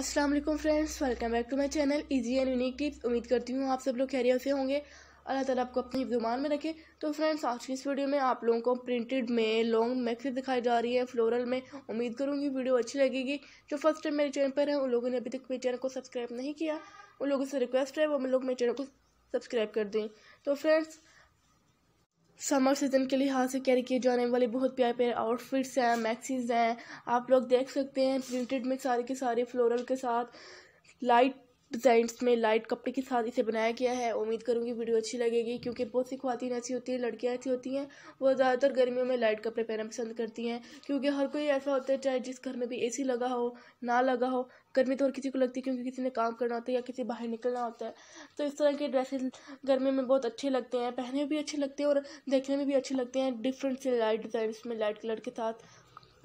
अस्सलाम वालेकुम friends welcome back to my channel easy and unique tips उम्मीद करती हूँ आप सब लोग खैरियत से होंगे अल्लाह ताला आपको अपने हिफ्जुमान में रखे तो फ्रेंड्स आज की इस वीडियो में आप लोगों को प्रिंटेड में लॉन्ग मैक्स दिखाई जा रही है फ्लोरल में उम्मीद करूँगी वीडियो अच्छी लगेगी जो फर्स्ट टाइम मेरे चैनल पर है उन लोगों ने अभी तक मेरे चैनल को सब्सक्राइब नहीं किया उन लोगों से रिक्वेस्ट है वो लोग मेरे चैनल को सब्सक्राइब कर दें तो फ्रेंड्स समर सीज़न के लिहाज से कैरी किए जाने वाले बहुत प्यारे प्यारे आउटफिट्स हैं मैक्सीज हैं आप लोग देख सकते हैं प्रिंटेड में सारे के सारे फ्लोरल के साथ लाइट डिज़ाइन में लाइट कपड़े के साथ इसे बनाया गया है उम्मीद करूँगी वीडियो अच्छी लगेगी क्योंकि बहुत सी खुवान ऐसी होती हैं लड़कियाँ ऐसी होती हैं वो ज़्यादातर गर्मियों में लाइट कपड़े पहनना पसंद करती हैं क्योंकि हर कोई ऐसा होता है चाहे जिस घर में भी ए लगा हो ना लगा हो गर्मी तो हर किसी को लगती है क्योंकि किसी ने काम करना होता है या किसी बाहर निकलना होता है तो इस तरह के ड्रेसेस गर्मी में बहुत अच्छे लगते हैं पहने में भी अच्छे लगते हैं और देखने में भी अच्छे लगते हैं डिफरेंट से लाइट डिज़ाइंस में लाइट कलर के साथ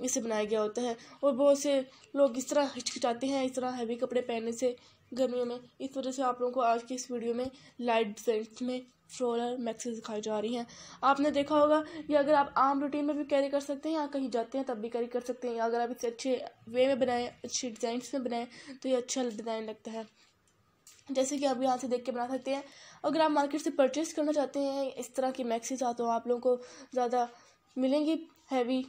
इसे बनाया गया होता है और बहुत से लोग इस तरह हिचकिचाते हैं इस तरह हैवी कपड़े पहनने से गर्मियों में इस वजह से आप लोगों को आज की इस वीडियो में लाइट डिजाइन में फ्लोरल मैक्सेस दिखाई जा रही हैं आपने देखा होगा ये अगर आप आम रूटीन में भी कैरी कर सकते हैं या कहीं जाते हैं तब भी कैरी कर सकते हैं या अगर आप इसे अच्छे वे में बनाएं अच्छे डिज़ाइंस में बनाएं तो ये अच्छा डिज़ाइन लगता है जैसे कि आप यहाँ से देख के बना सकते हैं अगर आप मार्केट से परचेज़ करना चाहते हैं इस तरह की मैक्सीज आ हाँ, तो आप लोगों को ज़्यादा मिलेंगी हैवी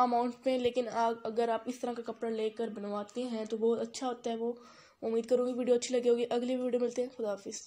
अमाउंट में लेकिन अगर आप इस तरह का कपड़ा लेकर बनवाते हैं तो बहुत अच्छा होता है वो उम्मीद करूँगी वीडियो अच्छी लगी होगी अगली वीडियो मिलते हैं खुदाफिज़